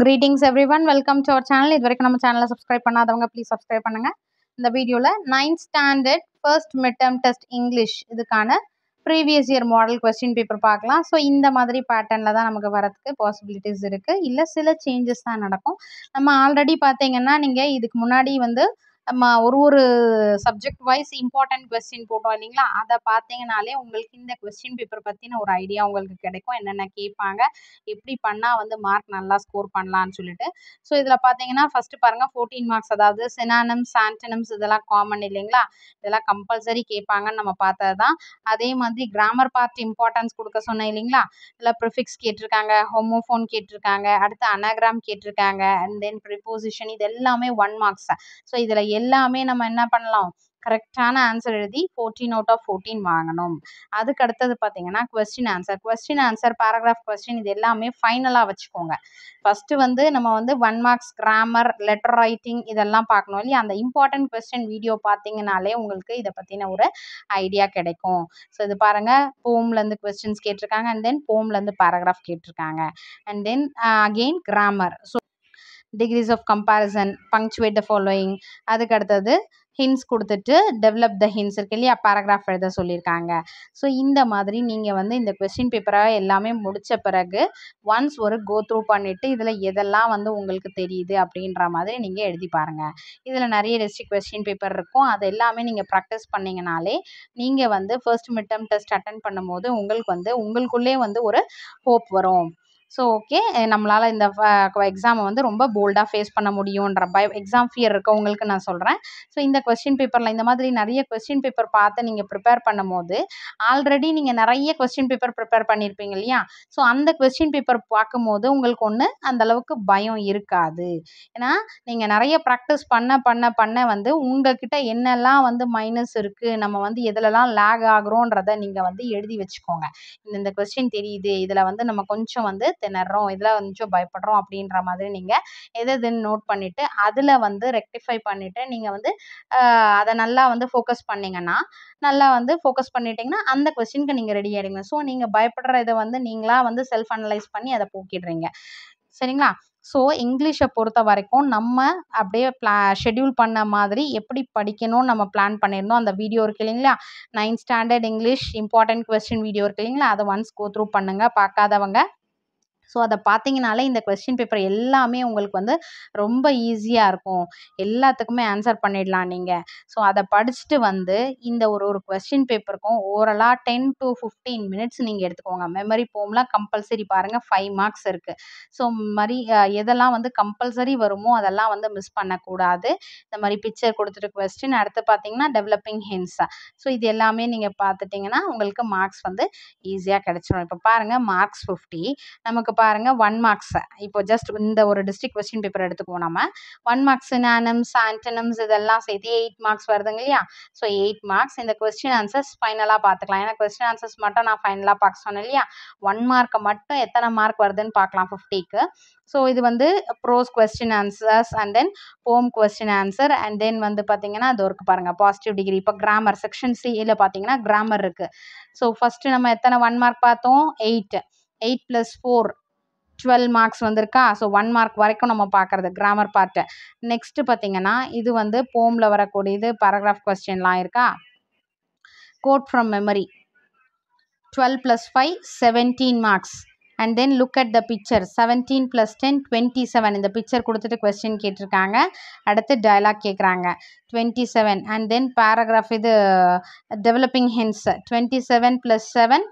greetings everyone welcome to our channel இது வரைக்கும் நம்ம சேனலை சப்ஸ்கிரைப் பண்ணாதவங்க ப்ளீஸ் சப்ஸ்கிரைப் பண்ணுங்க இந்த வீடியோவில் ninth standard first mid term test English இதுக்கான previous year model question paper பார்க்கலாம் ஸோ இந்த மாதிரி பேட்டர்னில் தான் நமக்கு வரதுக்கு பாசிபிலிட்டிஸ் இருக்குது இல்லை சில சேஞ்சஸ் தான் நடக்கும் நம்ம ஆல்ரெடி பார்த்தீங்கன்னா நீங்கள் இதுக்கு முன்னாடி வந்து நம்ம ஒரு ஒரு சப்ஜெக்ட் வைஸ் இம்பார்ட்டன்ட் கொஸ்டின் போட்டோம் இல்லைங்களா அதை பார்த்தீங்கனாலே உங்களுக்கு இந்த கொஸ்டின் பேப்பர் பற்றின ஒரு ஐடியா உங்களுக்கு கிடைக்கும் என்னென்ன கேட்பாங்க எப்படி பண்ணால் வந்து மார்க் நல்லா ஸ்கோர் பண்ணலான்னு சொல்லிட்டு ஸோ இதில் பார்த்தீங்கன்னா ஃபஸ்ட்டு பாருங்கள் ஃபோர்டீன் மார்க்ஸ் அதாவது சினானம்ஸ் ஆன்டனம்ஸ் இதெல்லாம் காமன் இல்லைங்களா இதெல்லாம் கம்பல்சரி கேட்பாங்கன்னு நம்ம பார்த்தது தான் அதே மாதிரி கிராமர் பார்ட் இம்பார்ட்டன்ஸ் கொடுக்க சொன்னேன் இல்லைங்களா இல்லை ப்ரிஃபிக்ஸ் கேட்டிருக்காங்க ஹோமோஃபோன் கேட்டிருக்காங்க அடுத்து அனாகிராம் கேட்டிருக்காங்க அண்ட் தென் ப்ரிப்போசிஷன் இது எல்லாமே ஒன் மார்க்ஸ் ஸோ இதில் எல்லாமே நம்ம என்ன பண்ணலாம் கரெக்டான ஆன்சர் எழுதி ஃபோர்டீன் அவுட் ஆஃப் ஃபோர்டீன் வாங்கணும் அதுக்கு அடுத்தது பார்த்தீங்கன்னா question answer question answer paragraph question இது எல்லாமே ஃபைனலாக வச்சுக்கோங்க ஃபஸ்ட்டு வந்து நம்ம வந்து one marks grammar letter writing இதெல்லாம் பார்க்கணும் இல்லையா அந்த இம்பார்ட்டன்ட் கொஸ்டின் வீடியோ பார்த்தீங்கனாலே உங்களுக்கு இதை பற்றின ஒரு ஐடியா கிடைக்கும் ஸோ இது பாருங்கள் போம்லேருந்து கொஸ்டின்ஸ் கேட்டிருக்காங்க அண்ட் தென் போம்லேருந்து பேராகிராஃப் கேட்டிருக்காங்க and then again grammar so degrees of comparison punctuate the following அதுக்கு அடுத்தது ஹிண்ட்ஸ் கொடுத்துட்டு டெவலப் த ஹிண்ட்ஸ் இருக்கு இல்லையா பேராகிராஃப் எழுத சொல்லியிருக்காங்க ஸோ இந்த மாதிரி நீங்கள் வந்து இந்த கொஸ்டின் பேப்பரை எல்லாமே முடித்த பிறகு ஒன்ஸ் ஒரு கோ த்ரூ பண்ணிவிட்டு இதில் எதெல்லாம் வந்து உங்களுக்கு தெரியுது அப்படின்ற மாதிரி நீங்கள் எழுதி பாருங்கள் இதில் நிறைய டெஸ்ட் கொஸ்டின் பேப்பர் இருக்கும் அது எல்லாமே நீங்கள் ப்ராக்டிஸ் பண்ணிங்கனாலே நீங்கள் வந்து ஃபர்ஸ்ட் மிட்டம் டெஸ்ட் அட்டன் பண்ணும்போது உங்களுக்கு வந்து உங்களுக்குள்ளே வந்து ஒரு ஹோப் வரும் ஸோ ஓகே நம்மளால் இந்த எக்ஸாமை வந்து ரொம்ப போல்டாக ஃபேஸ் பண்ண முடியுன்ற பய எக்ஸாம் ஃபியர் இருக்கவங்களுக்கு நான் சொல்கிறேன் ஸோ இந்த கொஸ்டின் பேப்பரில் இந்த மாதிரி நிறைய கொஸ்டின் பேப்பர் பார்த்து நீங்கள் ப்ரிப்பேர் பண்ணும்போது ஆல்ரெடி நீங்கள் நிறைய கொஸ்டின் பேப்பர் ப்ரிப்பேர் பண்ணியிருப்பீங்க இல்லையா ஸோ அந்த கொஸ்டின் பேப்பர் பார்க்கும்போது உங்களுக்கு ஒன்று அந்தளவுக்கு பயம் இருக்காது ஏன்னா நீங்கள் நிறைய ப்ராக்டிஸ் பண்ண பண்ண பண்ண வந்து உங்கள்கிட்ட என்னெல்லாம் வந்து மைனஸ் இருக்குது நம்ம வந்து எதுலலாம் லேக் ஆகுறோன்றதை நீங்கள் வந்து எழுதி வச்சுக்கோங்க இந்த கொஸ்டின் தெரியுது இதில் வந்து நம்ம கொஞ்சம் வந்து திணறோம் இதெல்லாம் கொஞ்சம் பயப்படுறோம் அப்படின்ற மாதிரி நீங்கள் எது எதுன்னு நோட் பண்ணிவிட்டு அதில் வந்து ரெக்டிஃபை பண்ணிவிட்டு நீங்கள் வந்து அதை நல்லா வந்து ஃபோக்கஸ் பண்ணிங்கன்னா நல்லா வந்து ஃபோக்கஸ் பண்ணிட்டீங்கன்னா அந்த கொஸ்டினுக்கு நீங்கள் ரெடி ஆகிடுங்க ஸோ நீங்கள் பயப்படுற இதை வந்து நீங்களாக வந்து செல்ஃப் அனலைஸ் பண்ணி அதை போக்கிடுறீங்க சரிங்களா ஸோ இங்கிலீஷை பொறுத்த வரைக்கும் நம்ம அப்படியே பிளா ஷெடியூல் பண்ண மாதிரி எப்படி படிக்கணும்னு நம்ம பிளான் பண்ணியிருந்தோம் அந்த வீடியோ இருக்குது இல்லைங்களா ninth standard English important question video இருக்குது இல்லைங்களா அதை ஒன்ஸ் கோ த்ரூ பண்ணுங்கள் பார்க்காதவங்க ஸோ அதை பார்த்தீங்கனாலே இந்த கொஸ்டின் பேப்பர் எல்லாமே உங்களுக்கு வந்து ரொம்ப ஈஸியாக இருக்கும் எல்லாத்துக்குமே ஆன்சர் பண்ணிடலாம் நீங்கள் ஸோ அதை படிச்சுட்டு வந்து இந்த ஒரு ஒரு கொஸ்டின் பேப்பருக்கும் ஓரலாக டென் டு ஃபிஃப்டீன் மினிட்ஸ் நீங்கள் எடுத்துக்கோங்க மெமரி போம்லாம் கம்பல்சரி பாருங்கள் ஃபைவ் மார்க்ஸ் இருக்குது ஸோ மாதிரி எதெல்லாம் வந்து கம்பல்சரி வருமோ அதெல்லாம் வந்து மிஸ் பண்ணக்கூடாது இந்த மாதிரி பிக்சர் கொடுத்துட்டு கொஸ்டின் அடுத்து பார்த்தீங்கன்னா டெவலப்பிங் ஹின்ஸா ஸோ இது எல்லாமே நீங்கள் பார்த்துட்டிங்கன்னா உங்களுக்கு மார்க்ஸ் வந்து ஈஸியாக கிடச்சிடும் இப்போ பாருங்கள் மார்க்ஸ் ஃபிஃப்டி நமக்கு பாருங்கள் ஒன் மார்க்ஸ் இப்போ ஜஸ்ட் இந்த ஒரு டிஸ்ட்ரிக்ட் கொஸ்டின் பேப்பர் எடுத்துக்குவோம் நம்ம ஒன் மார்க்ஸ் நானம்ஸ் ஆன்டனம்ஸ் இதெல்லாம் சேர்த்து எயிட் மார்க்ஸ் வருதுங்க இல்லையா ஸோ எயிட் மார்க்ஸ் இந்த கொஸ்டின் ஆன்சர்ஸ் ஃபைனலாக பார்த்துக்கலாம் ஏன்னா கொஸ்டின் ஆன்சர்ஸ் மட்டும் நான் ஃபைனலாக பார்க்க சொன்னேன் இல்லையா ஒன் மார்க்கை மட்டும் எத்தனை மார்க் வருதுன்னு பார்க்கலாம் ஃபிஃப்டிக்கு ஸோ இது வந்து prose question answers and then poem question answer and then வந்து பார்த்தீங்கன்னா அது ஒர்க் பாருங்கள் பாசிட்டிவ் டிகிரி இப்போ கிராமர் செக்ஷன் சியில் பார்த்தீங்கன்னா கிராமர் இருக்குது ஸோ ஃபஸ்ட்டு நம்ம எத்தனை ஒன் மார்க் பார்த்தோம் eight eight plus four twelve marks வந்திருக்கா ஸோ ஒன் மார்க் வரைக்கும் நம்ம பார்க்குறது கிராமர் பார்ட்டு நெக்ஸ்ட்டு பார்த்திங்கன்னா இது வந்து போமில் வரக்கூடியது பேராகிராஃப் கொஸ்டின்லாம் இருக்கா quote from memory twelve plus five seventeen marks and then look at the picture seventeen plus ten twenty seven இந்த பிக்சர் கொடுத்துட்டு கொஸ்டின் கேட்டிருக்காங்க அடுத்து டைலாக் கேட்குறாங்க twenty seven and then paragraph இது developing hints twenty seven plus seven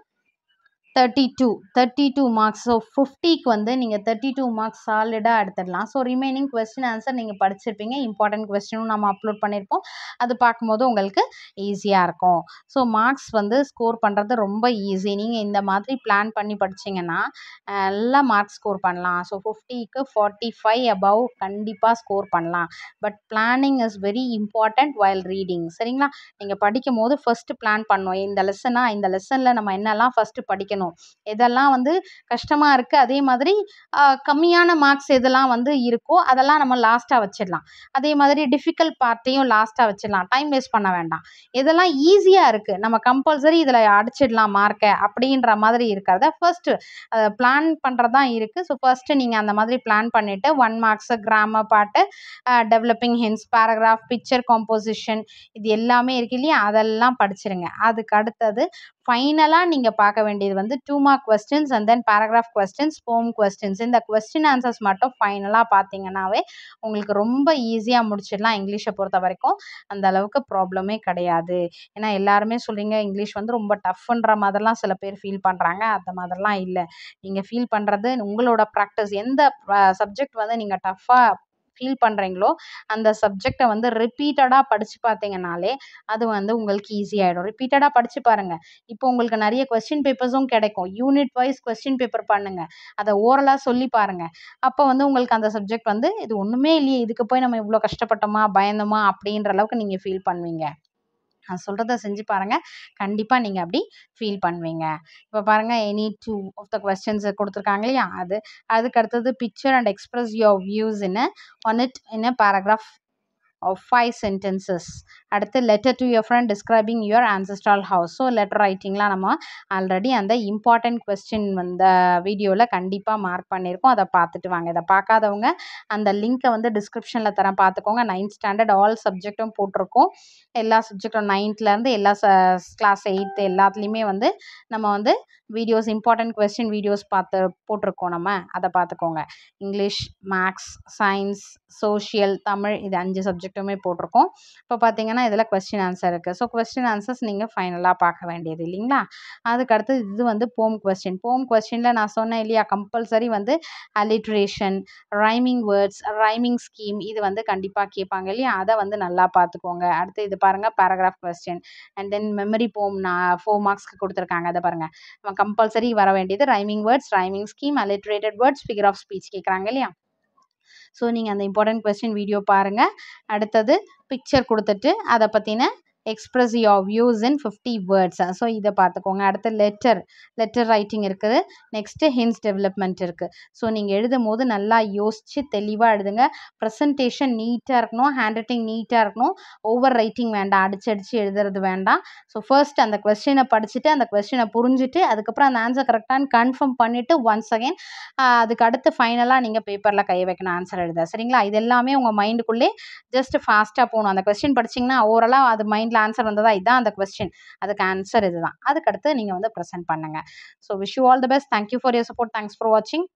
thirty two thirty two marks so ஃபிஃப்டிக்கு வந்து நீங்கள் thirty two marks சாலிடாக எடுத்துடலாம் ஸோ ரிமைனிங் கொஸ்டின் ஆன்சர் நீங்கள் படிச்சிருப்பீங்க இம்பார்ட்டன்ட் கொஸ்டினும் நம்ம அப்லோட் பண்ணியிருப்போம் அது பார்க்கும்போது உங்களுக்கு ஈஸியாக இருக்கும் ஸோ மார்க்ஸ் வந்து ஸ்கோர் பண்ணுறது ரொம்ப ஈஸி நீங்கள் இந்த மாதிரி பிளான் பண்ணி படிச்சிங்கன்னா நல்லா மார்க்ஸ் ஸ்கோர் பண்ணலாம் ஸோ ஃபிஃப்டிக்கு ஃபார்ட்டி ஃபைவ் அபவ் கண்டிப்பாக ஸ்கோர் பண்ணலாம் but planning is very important while reading சரிங்களா நீங்கள் படிக்கும் போது ஃபஸ்ட்டு பிளான் பண்ணுவோம் இந்த லெசனாக இந்த லெசனில் நம்ம என்னெல்லாம் ஃபஸ்ட்டு படிக்கணும் வரும் எதெல்லாம் வந்து கஷ்டமாக இருக்குது அதே மாதிரி கம்மியான மார்க்ஸ் எதெல்லாம் வந்து இருக்கோ அதெல்லாம் நம்ம லாஸ்ட்டாக வச்சிடலாம் அதே மாதிரி டிஃபிகல்ட் பார்ட்டையும் லாஸ்ட்டாக வச்சிடலாம் டைம் வேஸ்ட் பண்ண வேண்டாம் இதெல்லாம் ஈஸியாக இருக்குது நம்ம கம்பல்சரி இதில் அடிச்சிடலாம் மார்க்கை அப்படின்ற மாதிரி இருக்கிறத ஃபர்ஸ்ட்டு பிளான் பண்ணுறது தான் இருக்குது ஸோ ஃபர்ஸ்ட்டு நீங்கள் அந்த மாதிரி பிளான் பண்ணிவிட்டு one marks grammar part developing hints paragraph picture composition இது எல்லாமே இருக்கு இல்லையா அதெல்லாம் படிச்சிருங்க அதுக்கு அடுத்தது ஃபைனலாக நீங்கள் பார்க்க வேண்டியது வந்து வந்து two mark questions and then paragraph questions poem questions இந்த கொஸ்டின் ஆன்சர்ஸ் மட்டும் ஃபைனலாக பார்த்தீங்கன்னாவே உங்களுக்கு ரொம்ப ஈஸியாக முடிச்சிடலாம் இங்கிலீஷை பொறுத்த வரைக்கும் அந்த அளவுக்கு ப்ராப்ளமே கிடையாது ஏன்னா எல்லாருமே சொல்கிறீங்க இங்கிலீஷ் வந்து ரொம்ப டஃப்ன்ற மாதிரிலாம் சில பேர் ஃபீல் பண்ணுறாங்க அந்த மாதிரிலாம் இல்லை நீங்கள் ஃபீல் பண்ணுறது உங்களோட ப்ராக்டிஸ் எந்த சப்ஜெக்ட் வந்து நீங்கள் டஃப்பாக ஃபீல் பண்ணுறீங்களோ அந்த சப்ஜெக்டை வந்து ரிப்பீட்டடாக படித்து பார்த்தீங்கனாலே அது வந்து உங்களுக்கு ஈஸியாகிடும் ரிப்பீட்டடாக படித்து பாருங்கள் இப்போ உங்களுக்கு நிறைய கொஸ்டின் பேப்பர்ஸும் கிடைக்கும் யூனிட் வைஸ் கொஸ்டின் பேப்பர் பண்ணுங்கள் அதை ஓரலாக சொல்லி பாருங்கள் அப்போ வந்து உங்களுக்கு அந்த சப்ஜெக்ட் வந்து இது ஒன்றுமே இல்லையே இதுக்கு போய் நம்ம இவ்வளோ கஷ்டப்பட்டோமா பயந்தோமா அப்படின்ற அளவுக்கு நீங்கள் ஃபீல் பண்ணுவீங்க நான் சொல்கிறத செஞ்சு பாருங்கள் கண்டிப்பாக நீங்கள் அப்படி ஃபீல் பண்ணுவீங்க இப்போ பாருங்கள் any two of the questions கொடுத்துருக்காங்க இல்லையா அது அதுக்கு அடுத்தது picture and express your views in one it in a paragraph of five sentences அடுத்து letter to your friend describing your ancestral house so letter ரைட்டிங்லாம் நம்ம ஆல்ரெடி அந்த இம்பார்ட்டன்ட் கொஸ்டின் வந்த வீடியோவில் கண்டிப்பாக மார்க் பண்ணியிருக்கோம் அதை பார்த்துட்டு வாங்க இதை பார்க்காதவங்க அந்த லிங்க்கை வந்து டிஸ்கிரிப்ஷனில் தரேன் பார்த்துக்கோங்க நைன்த் ஸ்டாண்டர்ட் ஆல் சப்ஜெக்ட்டும் போட்டிருக்கோம் எல்லா சப்ஜெக்டும் நைன்த்லேருந்து எல்லா ச கிளாஸ் எயித்து எல்லாத்துலேயுமே வந்து நம்ம வந்து வீடியோஸ் இம்பார்ட்டன்ட் கொஸ்டின் வீடியோஸ் பார்த்து போட்டிருக்கோம் நம்ம அதை பார்த்துக்கோங்க English maths science social Tamil இது அஞ்சு சப்ஜெக்ட் சப்ஜெக்ட்டுமே போட்டிருக்கோம் இப்போ பார்த்தீங்கன்னா இதில் கொஸ்டின் ஆன்சர் இருக்குது ஸோ கொஸ்டின் ஆன்சர்ஸ் நீங்கள் ஃபைனலாக பார்க்க வேண்டியது இல்லைங்களா அதுக்கு இது வந்து போம் கொஸ்டின் போம் கொஸ்டினில் நான் சொன்னேன் இல்லையா கம்பல்சரி வந்து alliteration rhyming words rhyming scheme இது வந்து கண்டிப்பாக கேட்பாங்க இல்லையா அதை வந்து நல்லா பார்த்துக்கோங்க அடுத்து இது பாருங்கள் paragraph question and then memory poem நான் ஃபோர் மார்க்ஸ்க்கு கொடுத்துருக்காங்க அதை பாருங்கள் நம்ம கம்பல்சரி வர வேண்டியது rhyming words rhyming scheme alliterated words figure of speech கேட்குறாங்க இல்லையா ஸோ நீங்கள் அந்த இம்பார்ட்டண்ட் கொஸ்டின் வீடியோ பாருங்கள் அடுத்தது பிக்சர் கொடுத்துட்டு அதை பற்றின express your views in fifty words so இதை பார்த்துக்கோங்க அடுத்து லெட்டர் லெட்டர் ரைட்டிங் இருக்குது நெக்ஸ்ட்டு ஹின்ஸ் டெவலப்மெண்ட் இருக்குது ஸோ நீங்கள் எழுதும் போது நல்லா யோசித்து தெளிவாக எழுதுங்க ப்ரெசன்டேஷன் நீட்டாக இருக்கணும் ஹேண்ட் ரைட்டிங் நீட்டாக இருக்கணும் ஓவர் ரைட்டிங் வேண்டாம் அடிச்சு அடித்து எழுதுறது வேண்டாம் ஸோ ஃபர்ஸ்ட் அந்த கொஸ்டினை படிச்சுட்டு அந்த கொஸ்டினை புரிஞ்சுட்டு அதுக்கப்புறம் அந்த ஆன்சர் கரெக்டானு கன்ஃபார்ம் பண்ணிவிட்டு ஒன்ஸ் அகைன் அதுக்கு அடுத்து ஃபைனலாக நீங்கள் பேப்பரில் கை வைக்கணும் ஆன்சர் எழுத சரிங்களா இது எல்லாமே உங்கள் மைண்டுக்குள்ளே ஜஸ்ட் ஃபாஸ்ட்டாக போகணும் அந்த கொஸ்டின் படிச்சிங்கன்னா ஓவரலாக அது மைண்டில் ஆன்சர் வந்ததா இதுதான் அந்த கொஸ்டின் அதுக்கு ஆன்சர் இதுதான் அதுக்கடுத்து நீங்கள் வந்து ப்ரெசென்ட் பண்ணுங்கள் so wish you all the best thank you for your support thanks for வாட்சிங்